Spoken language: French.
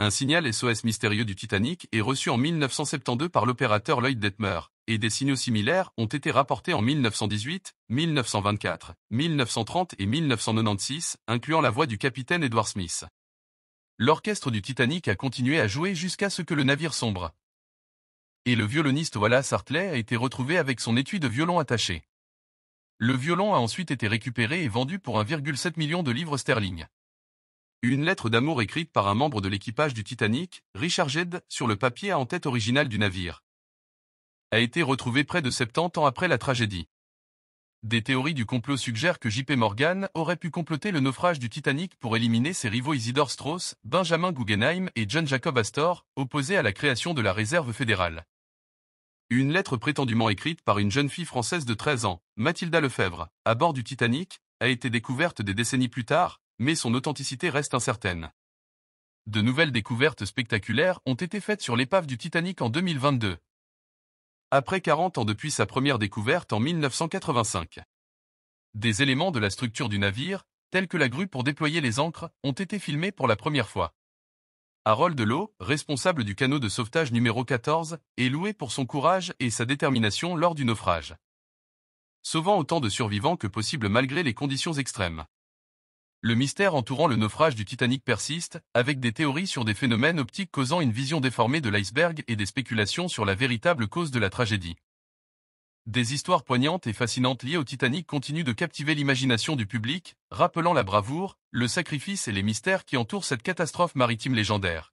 Un signal SOS mystérieux du Titanic est reçu en 1972 par l'opérateur Lloyd Detmer, et des signaux similaires ont été rapportés en 1918, 1924, 1930 et 1996, incluant la voix du capitaine Edward Smith. L'orchestre du Titanic a continué à jouer jusqu'à ce que le navire sombre. Et le violoniste Wallace Hartley a été retrouvé avec son étui de violon attaché. Le violon a ensuite été récupéré et vendu pour 1,7 million de livres sterling. Une lettre d'amour écrite par un membre de l'équipage du Titanic, Richard Jed, sur le papier à en-tête originale du navire, a été retrouvée près de 70 ans après la tragédie. Des théories du complot suggèrent que JP Morgan aurait pu comploter le naufrage du Titanic pour éliminer ses rivaux Isidore Strauss, Benjamin Guggenheim et John Jacob Astor, opposés à la création de la réserve fédérale. Une lettre prétendument écrite par une jeune fille française de 13 ans, Mathilda Lefebvre, à bord du Titanic, a été découverte des décennies plus tard, mais son authenticité reste incertaine. De nouvelles découvertes spectaculaires ont été faites sur l'épave du Titanic en 2022. Après 40 ans depuis sa première découverte en 1985. Des éléments de la structure du navire, tels que la grue pour déployer les ancres, ont été filmés pour la première fois. Harold Lowe, responsable du canot de sauvetage numéro 14, est loué pour son courage et sa détermination lors du naufrage. Sauvant autant de survivants que possible malgré les conditions extrêmes. Le mystère entourant le naufrage du Titanic persiste, avec des théories sur des phénomènes optiques causant une vision déformée de l'iceberg et des spéculations sur la véritable cause de la tragédie. Des histoires poignantes et fascinantes liées au Titanic continuent de captiver l'imagination du public, rappelant la bravoure, le sacrifice et les mystères qui entourent cette catastrophe maritime légendaire.